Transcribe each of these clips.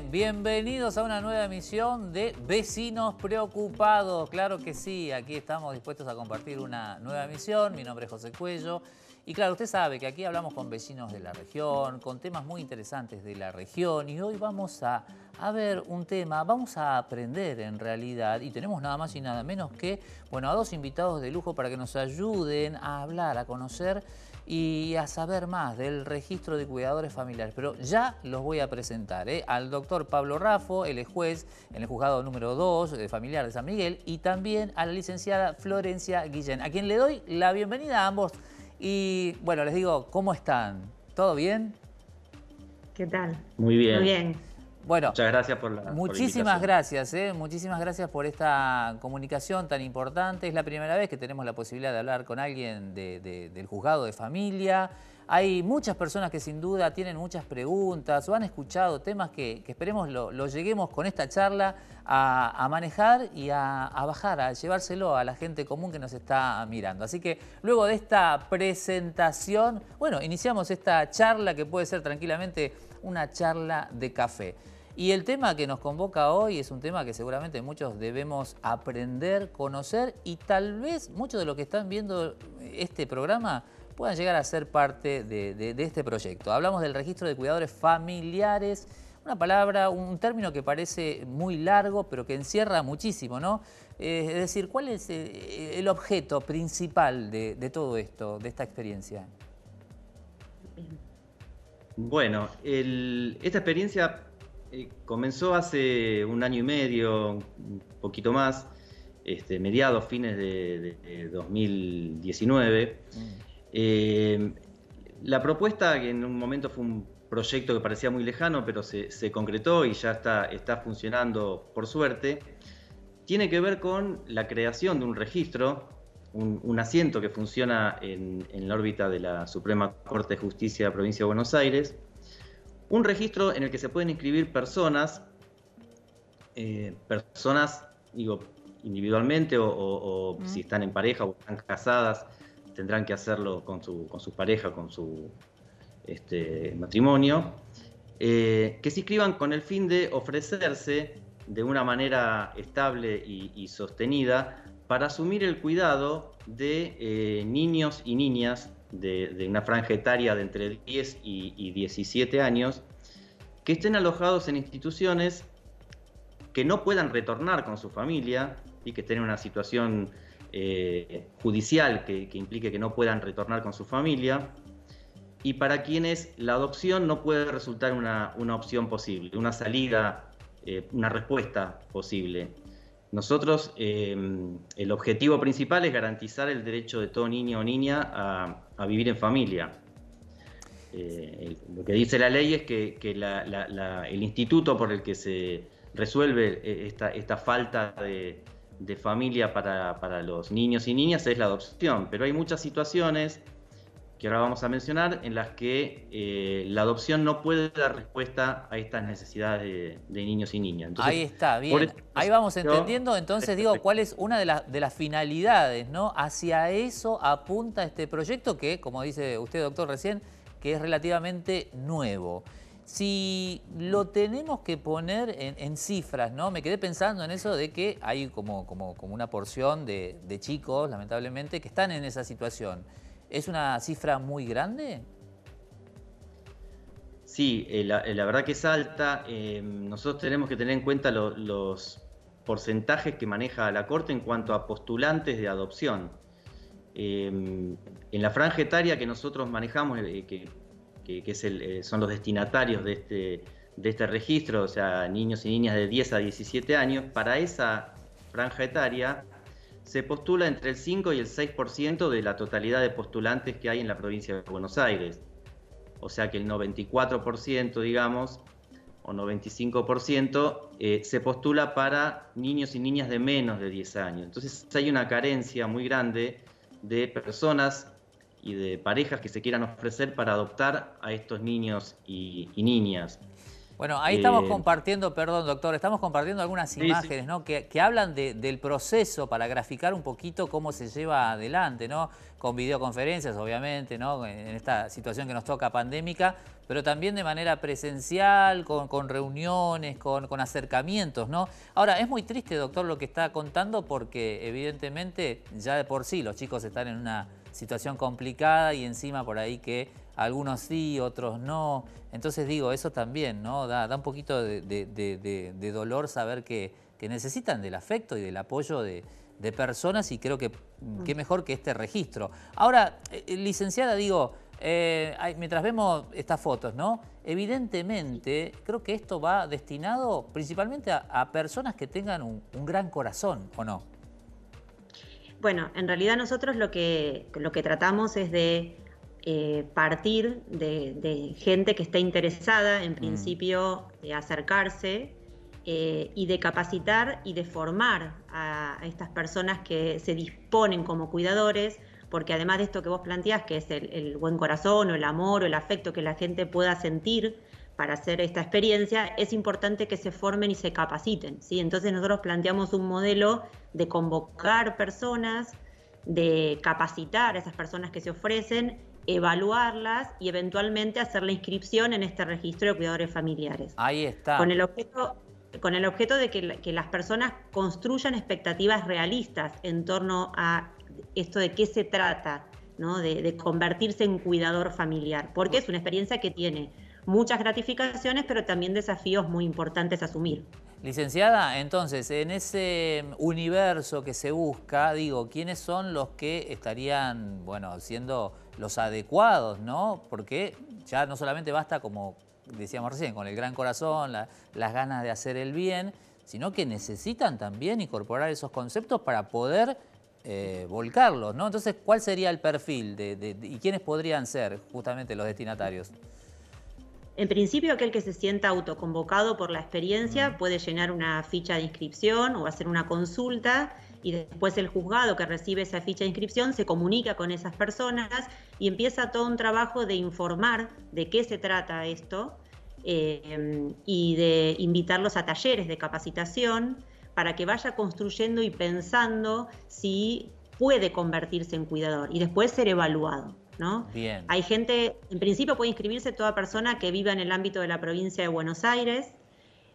bienvenidos a una nueva emisión de Vecinos Preocupados. Claro que sí, aquí estamos dispuestos a compartir una nueva emisión. Mi nombre es José Cuello. Y claro, usted sabe que aquí hablamos con vecinos de la región, con temas muy interesantes de la región y hoy vamos a, ver un tema, vamos a aprender en realidad y tenemos nada más y nada menos que, bueno, a dos invitados de lujo para que nos ayuden a hablar, a conocer y a saber más del registro de cuidadores familiares. Pero ya los voy a presentar, ¿eh? al doctor Pablo Rafo, el juez en el juzgado número 2 de eh, familiar de San Miguel y también a la licenciada Florencia Guillén, a quien le doy la bienvenida a ambos y bueno, les digo, ¿cómo están? ¿Todo bien? ¿Qué tal? Muy bien. Muy bien. Bueno, muchas gracias por la. Muchísimas gracias, ¿eh? muchísimas gracias por esta comunicación tan importante. Es la primera vez que tenemos la posibilidad de hablar con alguien del juzgado de familia. Hay muchas personas que sin duda tienen muchas preguntas o han escuchado temas que, esperemos lo, lleguemos con esta charla a, manejar y a, a, bajar, a llevárselo a la gente común que nos está mirando. Así que luego de esta presentación, bueno, iniciamos esta charla que puede ser tranquilamente una charla de café. Y el tema que nos convoca hoy es un tema que seguramente muchos debemos aprender, conocer y tal vez muchos de los que están viendo este programa puedan llegar a ser parte de, este proyecto. Hablamos del registro de cuidadores familiares, una palabra, un término que parece muy largo, pero que encierra muchísimo, ¿no? Eh, es decir, ¿cuál es eh, eh, el objeto principal de, todo esto, de esta experiencia? Bueno, esta experiencia comenzó hace un año y medio, un poquito más, este, mediados, fines de, 2019. Eh, la propuesta, que en un momento fue un proyecto que parecía muy lejano, pero se, concretó y ya está, funcionando por suerte, tiene que ver con la creación de un registro, un, asiento que funciona en, la órbita de la Suprema Corte de Justicia de la Provincia de Buenos Aires, un registro en el que se pueden inscribir personas, eh, personas, digo, individualmente o, si están en pareja o están casadas, tendrán que hacerlo con su, con pareja, con su este, matrimonio, eh, que se inscriban con el fin de ofrecerse de una manera estable y, sostenida para asumir el cuidado de eh, niños y niñas de, una franja etaria de entre 10 y, y 17 años que estén alojados en instituciones que no puedan retornar con su familia y que estén en una situación eh, judicial que, implique que no puedan retornar con su familia, y para quienes la adopción no puede resultar una, opción posible, una salida, eh, una respuesta posible. Nosotros, em, el objetivo principal es garantizar el derecho de todo niño o niña a, vivir en familia. Eh, lo que dice la ley es que, el instituto por el que se resuelve esta falta de, de familia para, los niños y niñas es la adopción, pero hay muchas situaciones que ahora vamos a mencionar, en las que eh, la adopción no puede dar respuesta a estas necesidades de, niños y niñas. Ahí está, bien. Ahí vamos entendiendo, entonces este digo, cuál es una de, las de, las finalidades, ¿no? Hacia eso apunta este proyecto que, como dice usted, doctor, recién, que es relativamente nuevo. Si lo tenemos que poner en, cifras, ¿no? Me quedé pensando en eso de que hay como, como, una porción de, chicos, lamentablemente, que están en esa situación. ¿Es una cifra muy grande? Sí, eh, eh, la, verdad que es alta. Eh, nosotros tenemos que tener en cuenta los porcentajes que maneja la Corte en cuanto a postulantes de adopción. en la franja etaria que nosotros manejamos, que que, eh, son los destinatarios este, de este, registro, o sea, niños y niñas de 10 a 17 años, para esa franja etaria se postula entre el 5 y el 6% de la totalidad de postulantes que hay en la provincia de Buenos Aires. O sea que el 94%, digamos, o 95%, eh, se postula para niños y niñas de menos de 10 años. Entonces hay una carencia muy grande de personas y de parejas que se quieran ofrecer para adoptar a estos niños y, niñas. Bueno, ahí estamos eh, compartiendo, perdón doctor, estamos compartiendo algunas imágenes ¿no? Que, hablan del proceso para graficar un poquito cómo se lleva adelante, ¿no? con videoconferencias obviamente, ¿no? en esta situación que nos toca pandémica, pero también de manera presencial, con, reuniones, con, con, acercamientos. ¿no? Ahora, es muy triste doctor lo que está contando porque evidentemente ya de por sí los chicos están en una situación complicada y encima por ahí que algunos sí, otros no. Entonces digo, eso también, ¿no? Da, un poquito de, dolor saber que, necesitan del afecto y del apoyo de, personas y creo que mm. qué mejor que este registro. Ahora, eh, eh, licenciada, digo, eh, mientras vemos estas fotos, ¿no? Evidentemente, creo que esto va destinado principalmente a, personas que tengan un gran corazón, ¿o no? Bueno, en realidad nosotros lo que, tratamos es de eh, partir de, gente que esté interesada, en mm. principio, de acercarse eh, y de capacitar y de formar a, estas personas que se disponen como cuidadores, porque además de esto que vos planteás, que es el buen corazón o el amor o el afecto que la gente pueda sentir para hacer esta experiencia, es importante que se formen y se capaciten. ¿sí? Entonces nosotros planteamos un modelo de convocar personas, de capacitar a esas personas que se ofrecen, evaluarlas y eventualmente hacer la inscripción en este registro de cuidadores familiares. Ahí está. Con el objeto, con el objeto de que, las personas construyan expectativas realistas en torno a esto de qué se trata, ¿no? de convertirse en cuidador familiar, porque es una experiencia que tiene muchas gratificaciones, pero también desafíos muy importantes a asumir. Licenciada, entonces, en ese universo que se busca, digo, ¿quiénes son los que estarían, bueno, siendo los adecuados, no? Porque ya no solamente basta, como decíamos recién, con el gran corazón, las ganas de hacer el bien, sino que necesitan también incorporar esos conceptos para poder eh, volcarlos, ¿no? Entonces, ¿cuál sería el perfil de, y quiénes podrían ser justamente los destinatarios? En principio, aquel que se sienta autoconvocado por la experiencia mm. puede llenar una ficha de inscripción o hacer una consulta y después el juzgado que recibe esa ficha de inscripción se comunica con esas personas y empieza todo un trabajo de informar de qué se trata esto eh, y de invitarlos a talleres de capacitación para que vaya construyendo y pensando si puede convertirse en cuidador y después ser evaluado. Hay gente, en principio puede inscribirse toda persona que viva en el ámbito de la provincia de Buenos Aires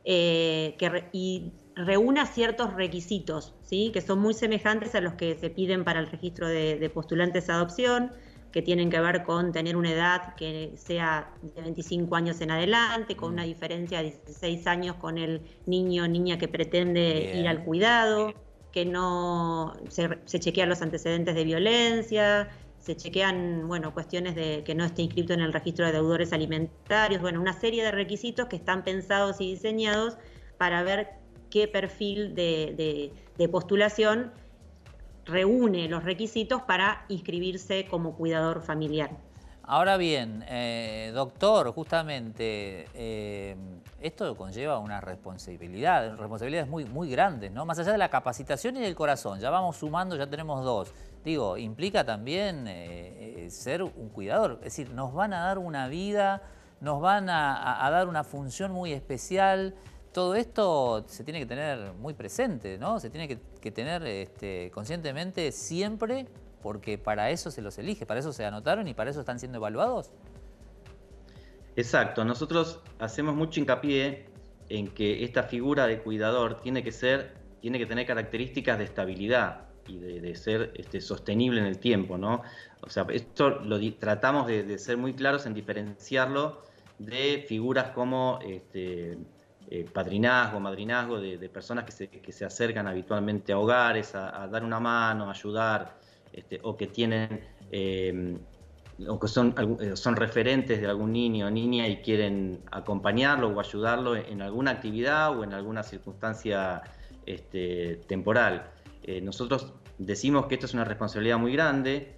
eh, que y reúna ciertos requisitos, ¿sí? que son muy semejantes a los que se piden para el registro de, postulantes a adopción, que tienen que ver con tener una edad que sea de 25 años en adelante, con mm. una diferencia de 16 años con el niño o niña que pretende ir al cuidado, que no se, se chequean los antecedentes de violencia, se chequean bueno, cuestiones de que no esté inscrito en el registro de deudores alimentarios, bueno, una serie de requisitos que están pensados y diseñados para ver qué perfil de, postulación reúne los requisitos para inscribirse como cuidador familiar. Ahora bien, eh, doctor, justamente eh, esto conlleva una responsabilidad, responsabilidades muy, muy grandes, ¿no? Más allá de la capacitación y del corazón, ya vamos sumando, ya tenemos dos digo, implica también eh, eh, ser un cuidador. Es decir, nos van a dar una vida, nos van a, dar una función muy especial. Todo esto se tiene que tener muy presente, ¿no? Se tiene que, tener este, conscientemente siempre porque para eso se los elige, para eso se anotaron y para eso están siendo evaluados. Exacto, nosotros hacemos mucho hincapié en que esta figura de cuidador tiene que ser, tiene que tener características de estabilidad, y de, ser este, sostenible en el tiempo, ¿no? O sea, esto lo tratamos de, ser muy claros en diferenciarlo de figuras como este, eh, padrinazgo, madrinazgo, de, personas que se, que se, acercan habitualmente a hogares, a, dar una mano, a ayudar, este, o que tienen, em, o que son, eh, son referentes de algún niño o niña y quieren acompañarlo o ayudarlo en alguna actividad o en alguna circunstancia este, temporal. Eh, nosotros decimos que esto es una responsabilidad muy grande,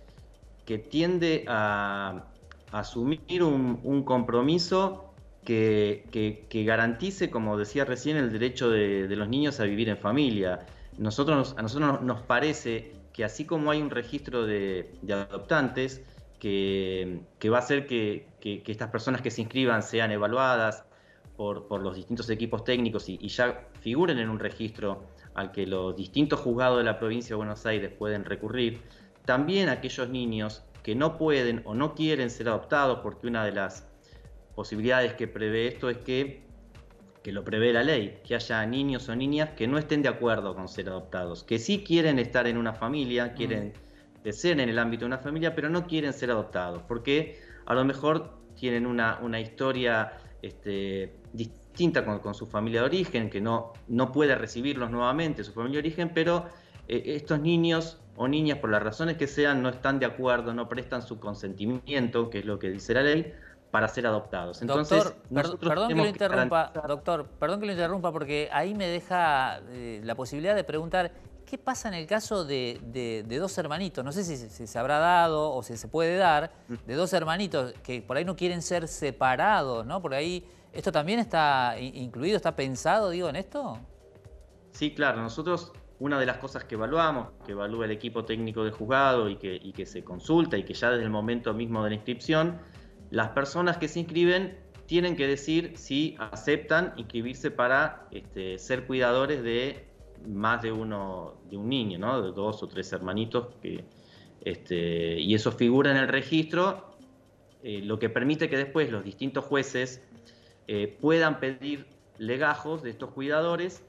que tiende a, asumir un, compromiso que, garantice, como decía recién, el derecho de, los niños a vivir en familia. Nosotros, a nosotros nos parece que así como hay un registro de, adoptantes, que, va a hacer que, estas personas que se inscriban sean evaluadas por, los distintos equipos técnicos y, ya figuren en un registro al que los distintos juzgados de la provincia de Buenos Aires pueden recurrir, también aquellos niños que no pueden o no quieren ser adoptados, porque una de las posibilidades que prevé esto es que, lo prevé la ley, que haya niños o niñas que no estén de acuerdo con ser adoptados, que sí quieren estar en una familia, mm. quieren ser en el ámbito de una familia, pero no quieren ser adoptados, porque a lo mejor tienen una, una historia este, distinta distinta con, su familia de origen, que no, no puede recibirlos nuevamente, su familia de origen, pero eh, estos niños o niñas, por las razones que sean, no están de acuerdo, no prestan su consentimiento, que es lo que dice la ley, para ser adoptados. Entonces, doctor, perdón que lo interrumpa, doctor, perdón que lo interrumpa porque ahí me deja eh, la posibilidad de preguntar qué pasa en el caso de, dos hermanitos. No sé si, si, se habrá dado o si se puede dar mm. de dos hermanitos que por ahí no quieren ser separados, ¿no? Por ahí ¿Esto también está incluido, está pensado, digo, en esto? Sí, claro, nosotros una de las cosas que evaluamos, que evalúa el equipo técnico de juzgado y que, se consulta y que ya desde el momento mismo de la inscripción, las personas que se inscriben tienen que decir si aceptan inscribirse para este, ser cuidadores de más de uno, de un niño, ¿no? de dos o tres hermanitos, que, este, y eso figura en el registro, eh, lo que permite que después los distintos jueces eh, puedan pedir legajos de estos cuidadores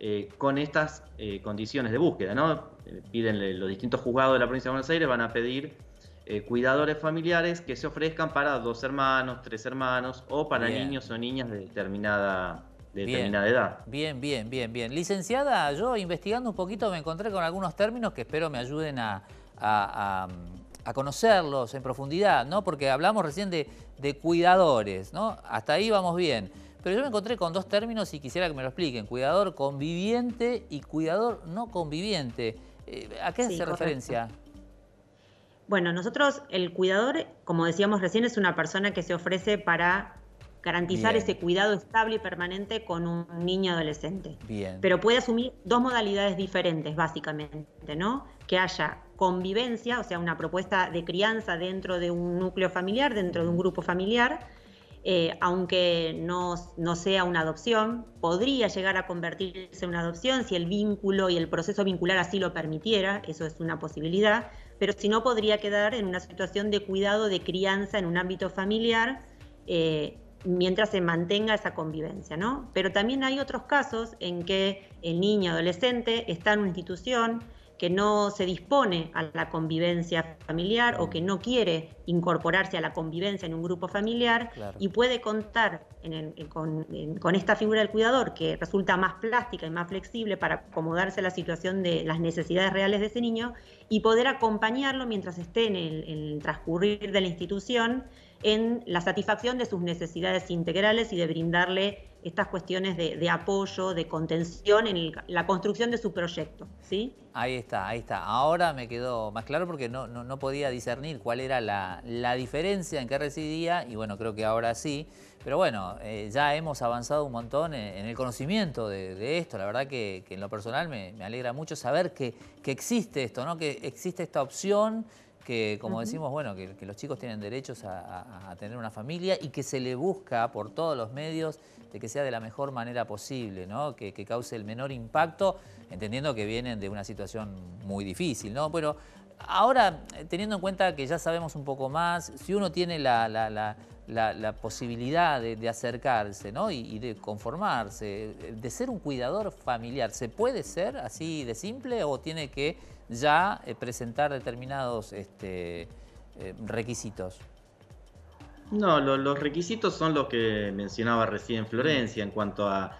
eh, con estas eh, condiciones de búsqueda. ¿no? Piden los distintos juzgados de la provincia de Buenos Aires, van a pedir cuidadores familiares que se ofrezcan para dos hermanos, tres hermanos o para niños o niñas de determinada, edad. Bien, bien, bien, bien. Licenciada, yo investigando un poquito me encontré con algunos términos que espero me ayuden a a conocerlos en profundidad, ¿no? Porque hablamos recién de, cuidadores, ¿no? Hasta ahí vamos bien. Pero yo me encontré con dos términos y quisiera que me lo expliquen. Cuidador conviviente y cuidador no conviviente. Eh, ¿A qué se referencia? Bueno, nosotros, el cuidador, como decíamos recién, es una persona que se ofrece para garantizar ese cuidado estable y permanente con un niño adolescente. Pero puede asumir dos modalidades diferentes, básicamente, ¿no? Que haya convivencia, o sea, una propuesta de crianza dentro de un núcleo familiar, dentro de un grupo familiar, eh, aunque no, no, sea una adopción, podría llegar a convertirse en una adopción si el vínculo y el proceso vincular así lo permitiera, eso es una posibilidad, pero si no podría quedar en una situación de cuidado, de crianza en un ámbito familiar. Eh, mientras se mantenga esa convivencia, ¿no? Pero también hay otros casos en que el niño adolescente está en una institución, que no se dispone a la convivencia familiar o que no quiere incorporarse a la convivencia en un grupo familiar y puede contar con, esta figura del cuidador que resulta más plástica y más flexible para acomodarse a la situación de las necesidades reales de ese niño y poder acompañarlo mientras esté en el transcurrir de la institución en la satisfacción de sus necesidades integrales y de brindarle estas cuestiones de, apoyo, de contención en la construcción de su proyecto. ¿sí? Ahí está, ahí está. Ahora me quedó más claro porque no, podía discernir cuál era la, diferencia en que residía y bueno, creo que ahora sí. Pero bueno, eh, ya hemos avanzado un montón en, el conocimiento de, esto. La verdad que, en lo personal me, alegra mucho saber que, existe esto, ¿no? que existe esta opción que como decimos, bueno, que, los chicos tienen derechos a, tener una familia y que se le busca por todos los medios de este, que sea de la mejor manera posible, que, cause el menor impacto, entendiendo que vienen de una situación muy difícil. ¿no? Pero ahora, eh, teniendo en cuenta que ya sabemos un poco más, si uno tiene la, posibilidad de, acercarse y, de conformarse, eh, de ser un cuidador familiar. ¿Se puede ser así de simple o tiene que ya eh, presentar determinados este, requisitos? No, los requisitos son los que mencionaba recién Florencia en cuanto a,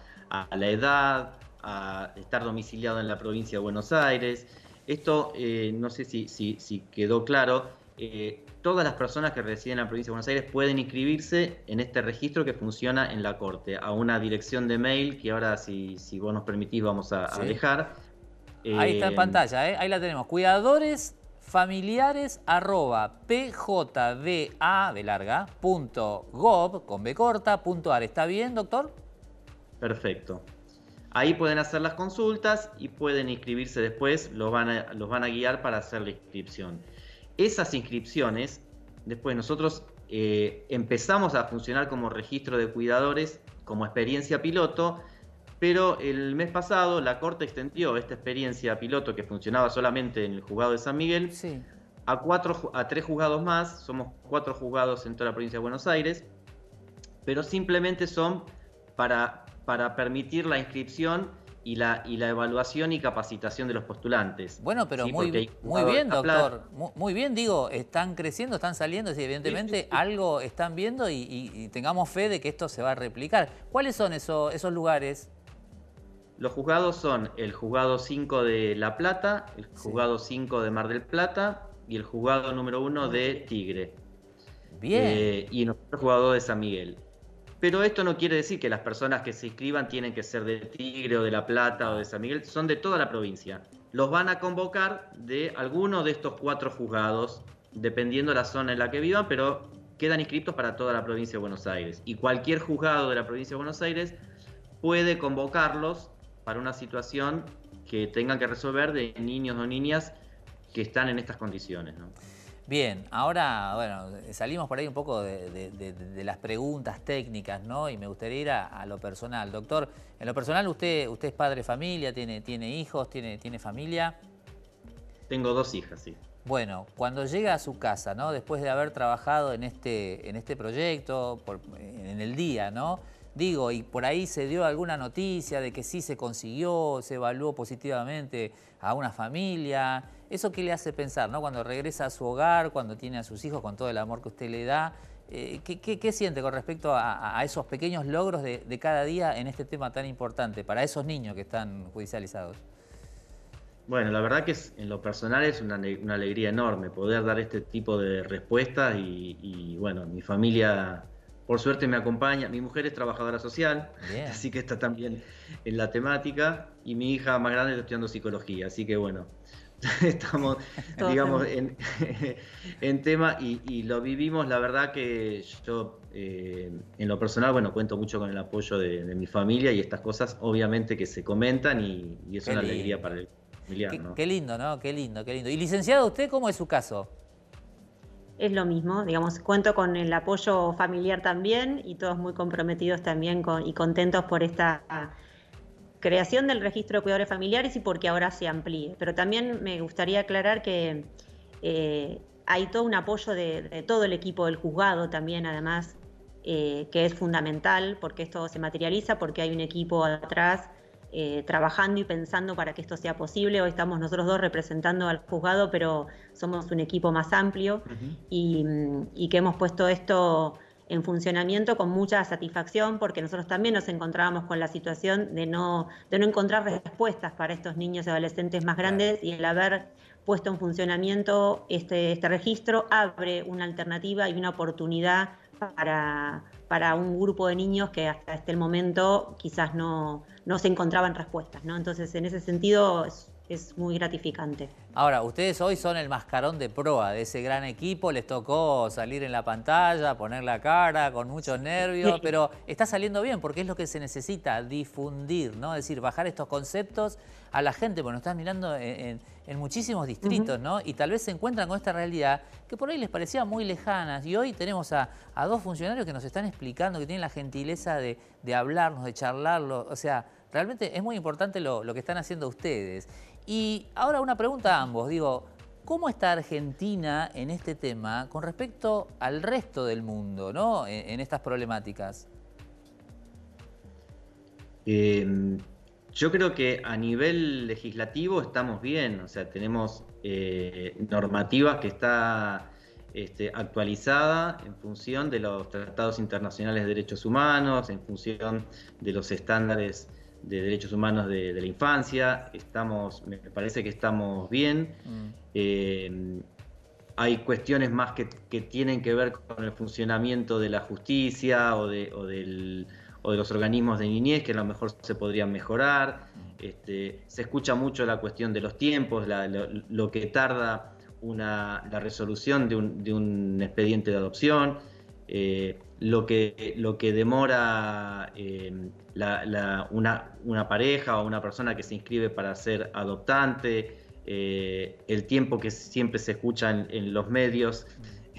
la edad, a estar domiciliado en la provincia de Buenos Aires. Esto, eh, no sé si, quedó claro, eh, todas las personas que residen en la provincia de Buenos Aires pueden inscribirse en este registro que funciona en la Corte, a una dirección de mail que ahora, si, si vos nos permitís, vamos a, dejar. Ahí está en eh, pantalla, ahí la tenemos, cuidadores familiares arroba de punto con B corta, punto ¿Está bien, doctor? Perfecto. Ahí pueden hacer las consultas y pueden inscribirse después, los van a, los van a guiar para hacer la inscripción. Esas inscripciones, después nosotros eh, empezamos a funcionar como registro de cuidadores, como experiencia piloto, pero el mes pasado la Corte extendió esta experiencia piloto que funcionaba solamente en el juzgado de San Miguel a, cuatro, a tres juzgados más, somos cuatro juzgados en toda la provincia de Buenos Aires, pero simplemente son para, para permitir la inscripción y la, y la evaluación y capacitación de los postulantes. Bueno, pero muy, muy bien, doctor. Muy, bien, digo, están creciendo, están saliendo, evidentemente algo están viendo y, tengamos fe de que esto se va a replicar. ¿Cuáles son esos lugares? Los juzgados son el juzgado 5 de La Plata, el juzgado 5 de Mar del Plata y el juzgado número 1 de Tigre. Bien. Eh, y nuestro juzgado de San Miguel. Pero esto no quiere decir que las personas que se inscriban tienen que ser de Tigre o de La Plata o de San Miguel, son de toda la provincia. Los van a convocar de alguno de estos cuatro juzgados, dependiendo la zona en la que vivan, pero quedan inscritos para toda la provincia de Buenos Aires. Y cualquier juzgado de la provincia de Buenos Aires puede convocarlos para una situación que tengan que resolver de niños o niñas que están en estas condiciones. Bien, ahora, bueno, salimos por ahí un poco de, las preguntas técnicas, ¿no? Y me gustaría ir a, lo personal. Doctor, en lo personal, usted, usted es padre de familia, tiene, tiene hijos, tiene, tiene familia. Tengo dos hijas, sí. Bueno, cuando llega a su casa, ¿no? Después de haber trabajado en este, en este proyecto, en el día, ¿no? Digo, y por ahí se dio alguna noticia de que sí se consiguió, se evaluó positivamente a una familia. ¿Eso qué le hace pensar, no? Cuando regresa a su hogar, cuando tiene a sus hijos, con todo el amor que usted le da, eh, ¿qué, siente con respecto a, esos pequeños logros de, cada día en este tema tan importante para esos niños que están judicializados? Bueno, la verdad que es, en lo personal es una, alegría enorme poder dar este tipo de respuestas y bueno, mi familia por suerte me acompaña. Mi mujer es trabajadora social, así que está también en la temática. Y mi hija más grande está estudiando psicología, así que bueno, estamos, digamos, en, en, tema y, lo vivimos. La verdad que yo, eh, en lo personal, bueno, cuento mucho con el apoyo de, mi familia y estas cosas, obviamente, que se comentan y, es una alegría para el familiar. qué lindo, ¿no? Qué lindo, qué lindo. Y licenciado, ¿usted cómo es su caso? es lo mismo, digamos, cuento con el apoyo familiar también y todos muy comprometidos también y contentos por esta creación del registro de cuidadores familiares y porque ahora se amplíe. Pero también me gustaría aclarar que eh, hay todo un apoyo de, todo el equipo del juzgado también, además, eh, que es fundamental porque esto se materializa, porque hay un equipo atrás eh, trabajando y pensando para que esto sea posible. Hoy estamos nosotros dos representando al juzgado, pero somos un equipo más amplio mm, y, que hemos puesto esto en funcionamiento con mucha satisfacción porque nosotros también nos encontrábamos con la situación de no, no encontrar respuestas para estos niños y adolescentes más grandes y el haber puesto en funcionamiento este, este registro abre una alternativa y una oportunidad para, para un grupo de niños que hasta este momento quizás no, no se encontraban respuestas, ¿no? Entonces, en ese sentido, es muy gratificante. Ahora, ustedes hoy son el mascarón de proa de ese gran equipo, les tocó salir en la pantalla, poner la cara con muchos nervios, pero está saliendo bien porque es lo que se necesita, difundir, ¿no? Es decir, bajar estos conceptos a la gente, ...bueno, nos estás mirando en, muchísimos distritos, ¿no? Y tal vez se encuentran con esta realidad que por ahí les parecía muy lejana y hoy tenemos a, dos funcionarios que nos están explicando, que tienen la gentileza de, hablarnos, de charlarlo, o sea, realmente es muy importante lo que están haciendo ustedes. Y ahora una pregunta a ambos, digo, ¿Cómo está Argentina en este tema con respecto al resto del mundo, ¿no? en, estas problemáticas? Em, yo creo que a nivel legislativo estamos bien, o sea, tenemos eh, normativas que está este, actualizada en función de los tratados internacionales de derechos humanos, en función de los estándares de derechos humanos de, la infancia, estamos, me parece que estamos bien. Mm. Eh, hay cuestiones más que, tienen que ver con el funcionamiento de la justicia o de, los organismos de niñez que a lo mejor se podrían mejorar. Mm. Este, se escucha mucho la cuestión de los tiempos, lo, que tarda una, la resolución de de un expediente de adopción. Eh, lo, que, lo que demora eh, una, pareja o una persona que se inscribe para ser adoptante, eh, el tiempo que siempre se escucha en, los medios,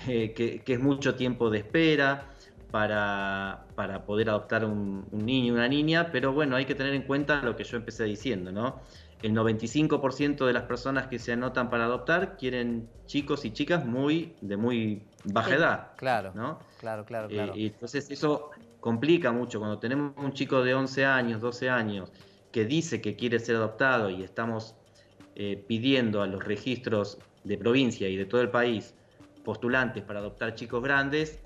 que, es mucho tiempo de espera para, poder adoptar un, niño niño, una niña, pero bueno, hay que tener en cuenta lo que yo empecé diciendo, ¿no? el 95% de las personas que se anotan para adoptar quieren chicos y chicas muy de muy baja edad. Claro, ¿no? claro, claro, eh, claro. y entonces eso complica mucho. Cuando tenemos un chico de 11 años, 12 años, que dice que quiere ser adoptado y estamos eh, pidiendo a los registros de provincia y de todo el país postulantes para adoptar chicos grandes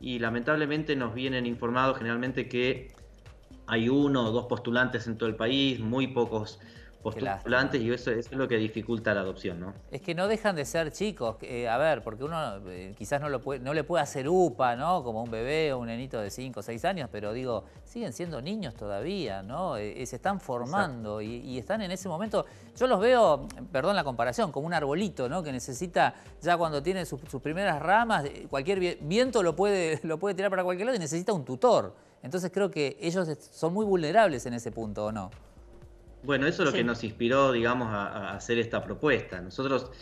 y lamentablemente nos vienen informados generalmente que hay uno o dos postulantes en todo el país, muy pocos postulantes y eso, es lo que dificulta la adopción, ¿no? Es que no dejan de ser chicos, eh, a ver, porque uno eh, quizás no, lo no le puede hacer upa, ¿no? Como un bebé o un nenito de 5 o 6 años, pero digo, siguen siendo niños todavía, ¿no? Eh, se están formando y, están en ese momento, yo los veo, perdón la comparación, como un arbolito, ¿no? Que necesita, ya cuando tiene sus, sus primeras ramas, cualquier viento lo puede, lo puede tirar para cualquier lado y necesita un tutor. Entonces creo que ellos son muy vulnerables en ese punto, ¿o no? Bueno, eso es lo que nos inspiró, digamos, a, hacer esta propuesta. Nosotros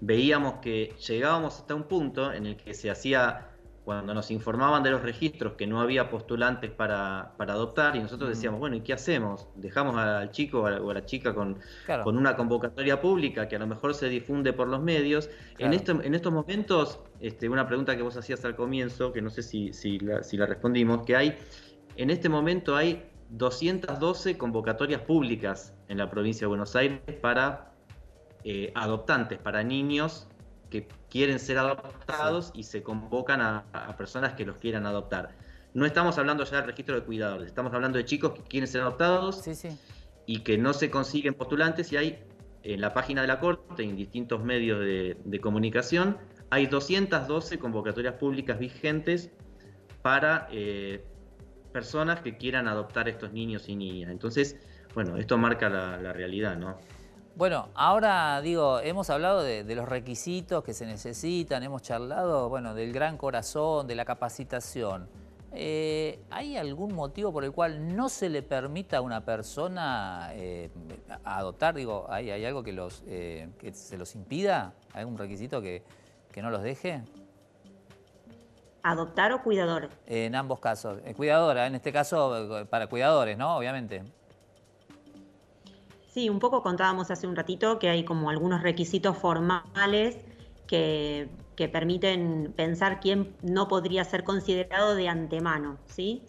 veíamos que llegábamos hasta un punto en el que se hacía, cuando nos informaban de los registros, que no había postulantes para, para adoptar, y nosotros decíamos, bueno, ¿y qué hacemos? ¿Dejamos al chico o a la, chica con, con una convocatoria pública que a lo mejor se difunde por los medios? En, en estos momentos, este, una pregunta que vos hacías al comienzo, que no sé si, la, si la respondimos, que hay, en este momento hay 212 convocatorias públicas en la provincia de Buenos Aires para eh, adoptantes, para niños que quieren ser adoptados y se convocan a, personas que los quieran adoptar. No estamos hablando ya del registro de cuidadores, estamos hablando de chicos que quieren ser adoptados y que no se consiguen postulantes y hay en la página de la Corte, en distintos medios de, comunicación, hay 212 convocatorias públicas vigentes para eh, personas que quieran adoptar estos niños y niñas. Entonces, bueno, esto marca la, realidad, ¿no? Bueno, ahora digo, hemos hablado de, los requisitos que se necesitan, hemos charlado, bueno, del gran corazón, de la capacitación. Eh, ¿Hay algún motivo por el cual no se le permita a una persona eh, adoptar? Digo, ¿hay, algo que, los, eh, que se los impida? ¿Hay algún requisito que, que no los deje? ¿Adoptar o cuidador? en ambos casos. cuidadora, en este caso para cuidadores, ¿no? Obviamente. Sí, un poco contábamos hace un ratito que hay como algunos requisitos formales que, permiten pensar quién no podría ser considerado de antemano, ¿sí?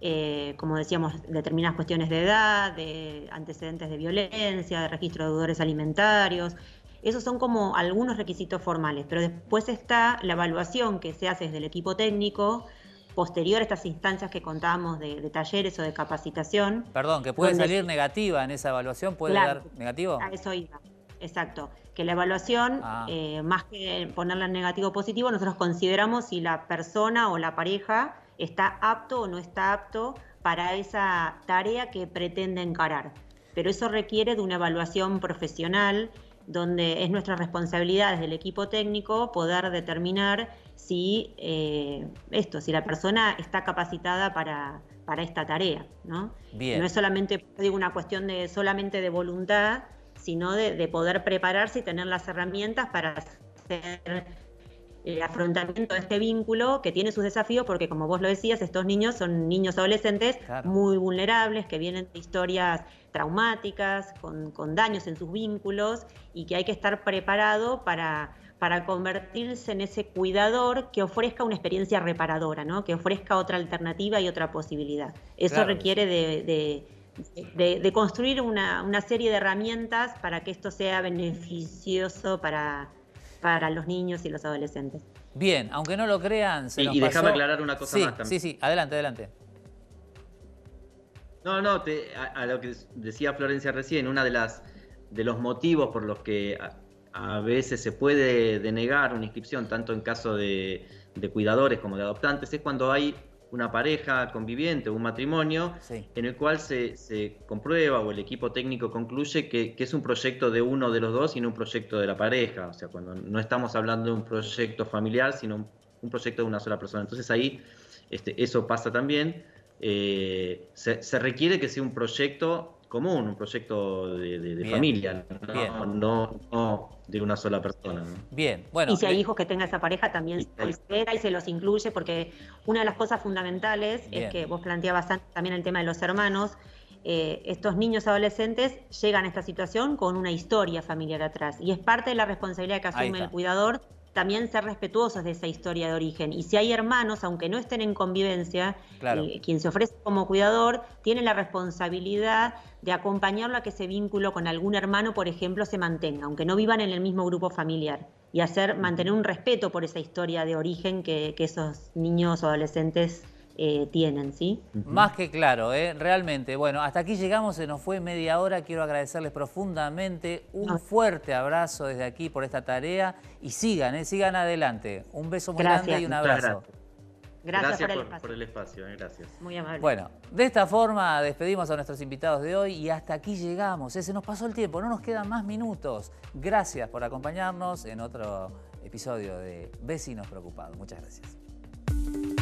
Eh, como decíamos, determinadas cuestiones de edad, de antecedentes de violencia, de registro de deudores alimentarios. Esos son como algunos requisitos formales, pero después está la evaluación que se hace desde el equipo técnico, posterior a estas instancias que contábamos de, talleres o de capacitación. Perdón, que puede salir negativa en esa evaluación, puede dar negativo. eso iba, exacto. Que la evaluación, ah. eh, más que ponerla en negativo o positivo, nosotros consideramos si la persona o la pareja está apto o no está apto para esa tarea que pretende encarar. Pero eso requiere de una evaluación profesional, donde es nuestra responsabilidad desde el equipo técnico poder determinar si eh, esto, si la persona está capacitada para, para esta tarea, ¿no? No es solamente, digo, una cuestión de solamente de voluntad, sino de, de poder prepararse y tener las herramientas para hacer el afrontamiento de este vínculo que tiene sus desafíos porque como vos lo decías, estos niños son niños adolescentes muy vulnerables que vienen de historias traumáticas, con, daños en sus vínculos y que hay que estar preparado para, para convertirse en ese cuidador que ofrezca una experiencia reparadora, ¿no? que ofrezca otra alternativa y otra posibilidad. Eso requiere de, construir una, una, serie de herramientas para que esto sea beneficioso para, para los niños y los adolescentes. Bien, aunque no lo crean, se Y, y déjame aclarar una cosa más también. Sí, sí, adelante, adelante. No, no, a, lo que decía Florencia recién, una de las de los motivos por los que a, veces se puede denegar una inscripción, tanto en caso de cuidadores como de adoptantes, es cuando hay una pareja conviviente, un matrimonio, en el cual se, comprueba o el equipo técnico concluye que, es un proyecto de uno de los dos y no un proyecto de la pareja. O sea, cuando no estamos hablando de un proyecto familiar, sino un, proyecto de una sola persona. Entonces ahí este, eso pasa también. Eh, se requiere que sea un proyecto común, un proyecto de, familia, ¿no? de una sola persona. Bien, bueno. Y si hay hijos que tenga esa pareja, también se considera y se los incluye, porque una de las cosas fundamentales es que vos planteabas también el tema de los hermanos. Eh, estos niños adolescentes llegan a esta situación con una historia familiar atrás y es parte de la responsabilidad que asume el cuidador también ser respetuosos de esa historia de origen. Y si hay hermanos, aunque no estén en convivencia, eh, quien se ofrece como cuidador tiene la responsabilidad de acompañarlo a que ese vínculo con algún hermano, por ejemplo, se mantenga, aunque no vivan en el mismo grupo familiar. Y hacer, mantener un respeto por esa historia de origen que, que esos niños o adolescentes eh, tienen, ¿sí? Más que claro, ¿eh? realmente. Bueno, hasta aquí llegamos, se nos fue media hora. Quiero agradecerles profundamente. Un ah. fuerte abrazo desde aquí por esta tarea. Y sigan, ¿eh? sigan adelante. Un beso muy grande y un abrazo. Gracias, por, el el espacio, ¿eh? gracias. Muy amable. Bueno, de esta forma despedimos a nuestros invitados de hoy y hasta aquí llegamos. se nos pasó el tiempo, no nos quedan más minutos. Gracias por acompañarnos en otro episodio de Vecinos Preocupados. Muchas gracias.